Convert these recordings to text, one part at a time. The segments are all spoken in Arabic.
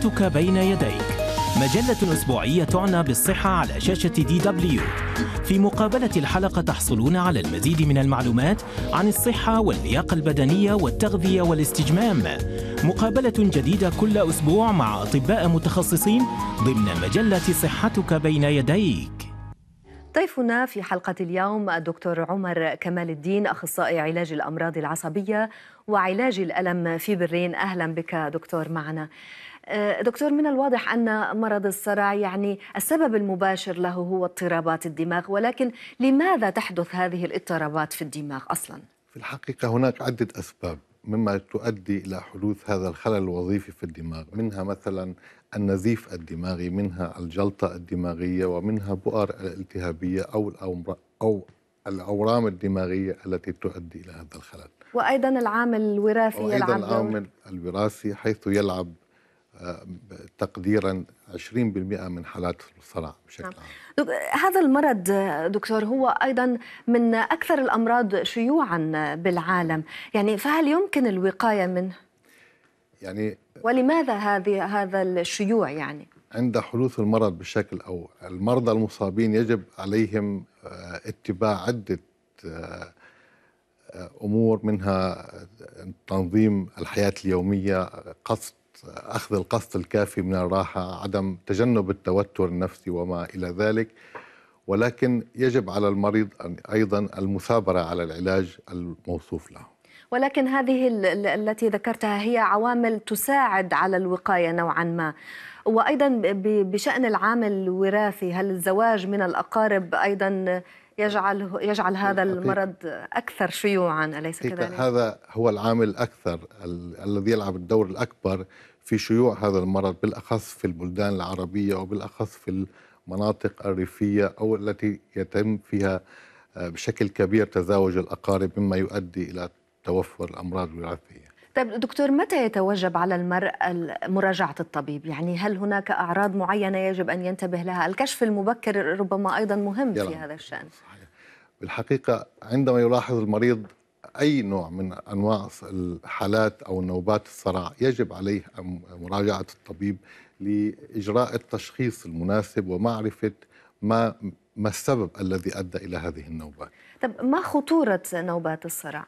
صحتك بين يديك مجلة أسبوعية تعنى بالصحة على شاشة دي دبليو في مقابلة الحلقة تحصلون على المزيد من المعلومات عن الصحة واللياقة البدنية والتغذية والاستجمام مقابلة جديدة كل أسبوع مع أطباء متخصصين ضمن مجلة صحتك بين يديك ضيفنا في حلقة اليوم الدكتور عمر كمال الدين أخصائي علاج الأمراض العصبية وعلاج الألم في برلين أهلا بك دكتور معنا آه، دكتور من الواضح أن مرض الصرع يعني السبب المباشر له هو اضطرابات الدماغ ولكن لماذا تحدث هذه الاضطرابات في الدماغ أصلا؟ في الحقيقة هناك عدة أسباب مما تؤدي إلى حدوث هذا الخلل الوظيفي في الدماغ منها مثلا النزيف الدماغي منها الجلطة الدماغية ومنها بؤر الالتهابية أو الأمر أو الأورام الدماغية التي تؤدي إلى هذا الخلل وأيضا العامل الوراثي وأيضا يلعب العامل الوراثي حيث يلعب تقديرا 20% من حالات الصرع بشكل نعم. عام هذا المرض دكتور هو ايضا من اكثر الامراض شيوعا بالعالم يعني فهل يمكن الوقايه منه يعني ولماذا هذه هذا الشيوع يعني عند حدوث المرض بشكل او المرضى المصابين يجب عليهم آه، اتباع عده آه، آه، امور منها تنظيم الحياه اليوميه قصد أخذ القسط الكافي من الراحة عدم تجنب التوتر النفسي وما إلى ذلك ولكن يجب على المريض أيضا المثابرة على العلاج الموصوف له ولكن هذه التي ذكرتها هي عوامل تساعد على الوقاية نوعا ما وأيضا بشأن العامل الوراثي هل الزواج من الأقارب أيضا يجعل يجعل إيه، هذا المرض أكثر شيوعا أليس كذلك؟ هذا هو العامل الأكثر ال الذي يلعب الدور الأكبر في شيوع هذا المرض بالأخص في البلدان العربية وبالأخص في المناطق الريفية أو التي يتم فيها آه، بشكل كبير تزاوج الأقارب مما يؤدي إلى توفر الأمراض الوراثية طيب دكتور متى يتوجب على المرء مراجعة الطبيب؟ يعني هل هناك أعراض معينة يجب أن ينتبه لها؟ الكشف المبكر ربما أيضا مهم في هذا الشأن صحيح. بالحقيقة عندما يلاحظ المريض أي نوع من أنواع الحالات أو نوبات الصرع يجب عليه مراجعة الطبيب لإجراء التشخيص المناسب ومعرفة ما ما السبب الذي أدى إلى هذه النوبات طب ما خطورة نوبات الصرع؟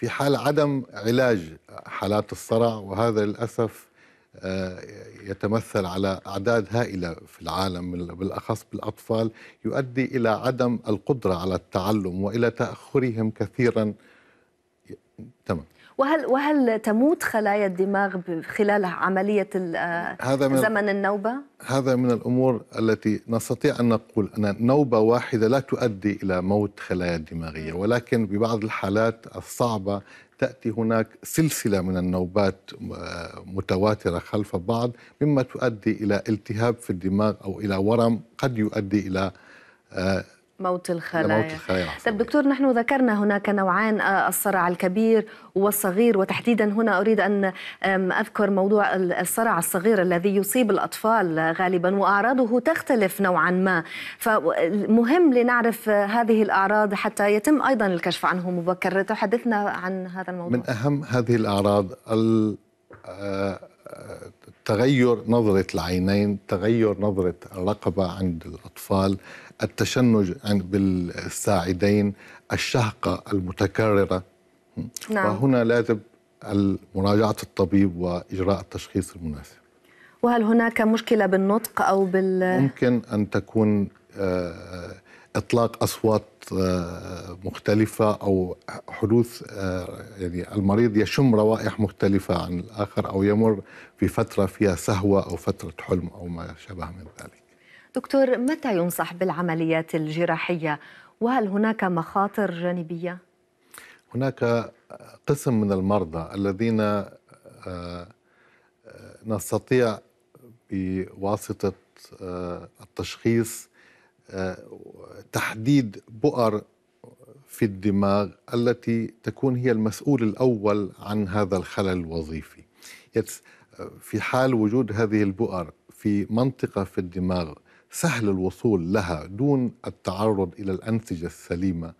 في حال عدم علاج حالات الصرع وهذا للاسف آه، يتمثل على اعداد هائله في العالم بالاخص بالاطفال يؤدي الى عدم القدره على التعلم والى تاخرهم كثيرا تمام وهل وهل تموت خلايا الدماغ خلال عمليه آه، هذا من زمن النوبه؟ هذا من الامور التي نستطيع ان نقول ان نوبه واحده لا تؤدي الى موت خلايا الدماغيه ولكن ببعض الحالات الصعبه تاتي هناك سلسله من النوبات آه، متواتره خلف بعض مما تؤدي الى التهاب في الدماغ او الى ورم قد يؤدي الى آه، موت الخلايا موت الخلايا طب دكتور نحن ذكرنا هناك نوعان آه، الصرع الكبير والصغير وتحديدا هنا أريد أن أذكر موضوع الصرع الصغير الذي يصيب الأطفال غالبا وأعراضه تختلف نوعا ما فمهم لنعرف هذه الأعراض حتى يتم أيضا الكشف عنه مبكر تحدثنا عن هذا الموضوع من أهم هذه الأعراض آه، تغير نظرة العينين تغير نظرة الرقبة عند الأطفال التشنج بالساعدين الشهقة المتكررة نعم. وهنا لازم مراجعة الطبيب وإجراء التشخيص المناسب وهل هناك مشكلة بالنطق أو بال ممكن أن تكون آه اطلاق اصوات آه، مختلفه او حدوث آه، يعني المريض يشم روائح مختلفه عن الاخر او يمر في فتره فيها سهوه او فتره حلم او ما شابه من ذلك. دكتور متى ينصح بالعمليات الجراحيه وهل هناك مخاطر جانبيه؟ هناك قسم من المرضى الذين آه، نستطيع بواسطه التشخيص تحديد بؤر في الدماغ التي تكون هي المسؤول الاول عن هذا الخلل الوظيفي في حال وجود هذه البؤر في منطقه في الدماغ سهل الوصول لها دون التعرض الى الانسجه السليمه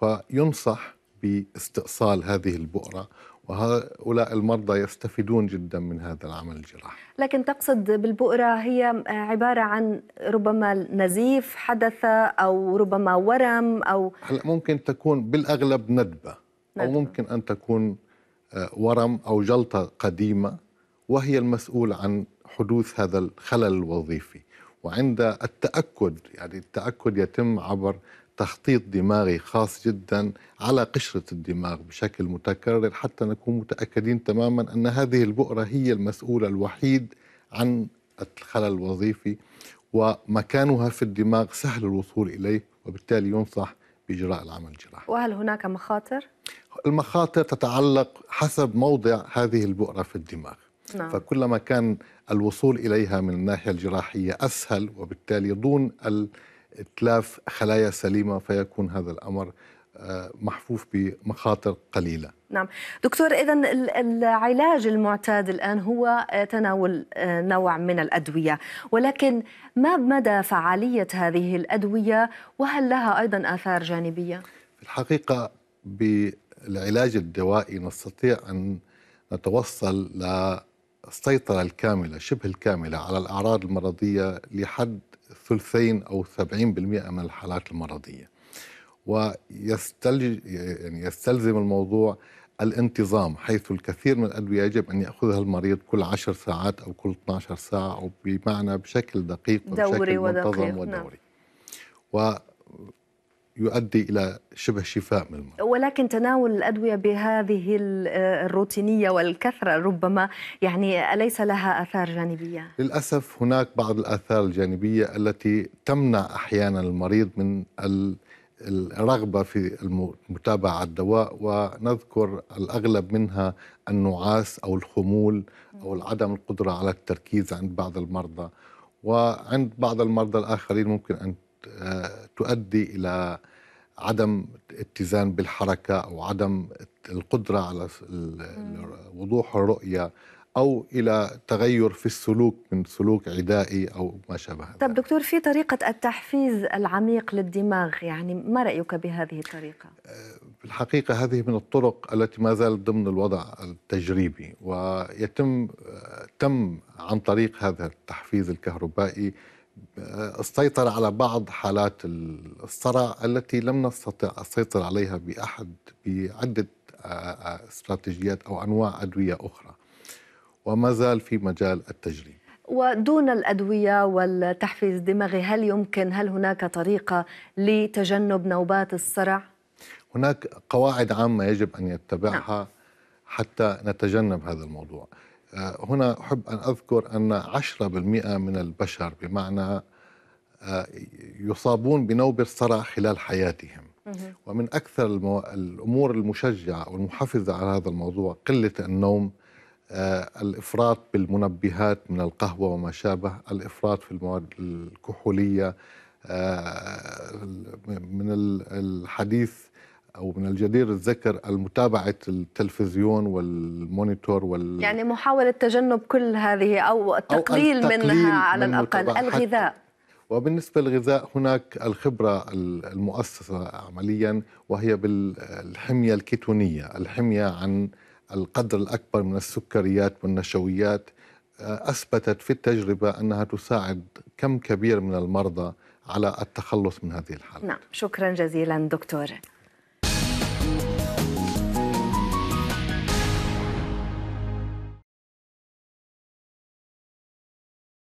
فينصح باستئصال هذه البؤره وهؤلاء المرضى يستفيدون جدا من هذا العمل الجراحي لكن تقصد بالبؤرة هي عبارة عن ربما نزيف حدث أو ربما ورم أو هلا ممكن تكون بالأغلب ندبة, ندبة. أو ممكن أن تكون آه، ورم أو جلطة قديمة وهي المسؤول عن حدوث هذا الخلل الوظيفي وعند التأكد يعني التأكد يتم عبر تخطيط دماغي خاص جدا على قشرة الدماغ بشكل متكرر حتى نكون متأكدين تماما أن هذه البؤرة هي المسؤولة الوحيد عن الخلل الوظيفي ومكانها في الدماغ سهل الوصول إليه وبالتالي ينصح بإجراء العمل الجراحي وهل هناك مخاطر؟ المخاطر تتعلق حسب موضع هذه البؤرة في الدماغ نعم. فكلما كان الوصول إليها من الناحية الجراحية أسهل وبالتالي دون إتلاف خلايا سليمة فيكون هذا الأمر آه، محفوف بمخاطر قليلة نعم دكتور إذا العلاج المعتاد الآن هو آه، تناول آه، نوع من الأدوية ولكن ما مدى فعالية هذه الأدوية وهل لها أيضا آثار جانبية؟ في الحقيقة بالعلاج الدوائي نستطيع أن نتوصل السيطرة الكاملة شبه الكاملة على الأعراض المرضية لحد ثلثين أو 70% من الحالات المرضية ويستلزم يعني يستلزم الموضوع الانتظام حيث الكثير من الأدوية يجب أن يأخذها المريض كل 10 ساعات أو كل 12 ساعة أو بمعنى بشكل دقيق وبشكل دوري منتظم ودقيق. نعم. ودوري نعم. يؤدي الى شبه شفاء من المرض ولكن تناول الادويه بهذه الروتينيه والكثره ربما يعني اليس لها اثار جانبيه للاسف هناك بعض الاثار الجانبيه التي تمنع احيانا المريض من الرغبه في متابعه الدواء ونذكر الاغلب منها النعاس او الخمول او عدم القدره على التركيز عند بعض المرضى وعند بعض المرضى الاخرين ممكن ان تؤدي الى عدم اتزان بالحركه او عدم القدره على وضوح الرؤيه او الى تغير في السلوك من سلوك عدائي او ما شابه طب دكتور في طريقه التحفيز العميق للدماغ يعني ما رايك بهذه الطريقه آه، في الحقيقه هذه من الطرق التي ما زالت ضمن الوضع التجريبي ويتم آه، تم عن طريق هذا التحفيز الكهربائي السيطرة على بعض حالات الصرع التي لم نستطع السيطرة عليها بأحد بعدة آه، آه، استراتيجيات أو أنواع أدوية أخرى وما زال في مجال التجريب ودون الأدوية والتحفيز الدماغي هل يمكن هل هناك طريقة لتجنب نوبات الصرع؟ هناك قواعد عامة يجب أن يتبعها نعم. حتى نتجنب هذا الموضوع آه، هنا أحب أن أذكر أن 10% من البشر بمعنى آه، يصابون بنوبة صرع خلال حياتهم ومن أكثر المو... الأمور المشجعة والمحافظة على هذا الموضوع قلة النوم آه، الإفراط بالمنبهات من القهوة وما شابه الإفراط في المواد الكحولية من الحديث او من الجدير الذكر المتابعه التلفزيون والمونيتور وال يعني محاوله تجنب كل هذه او التقليل, أو التقليل منها على من الاقل الغذاء وبالنسبه للغذاء هناك الخبره المؤسسه عمليا وهي بالحميه الكيتونيه الحميه عن القدر الاكبر من السكريات والنشويات آه، اثبتت في التجربه انها تساعد كم كبير من المرضى على التخلص من هذه الحالة نعم شكرا جزيلا دكتور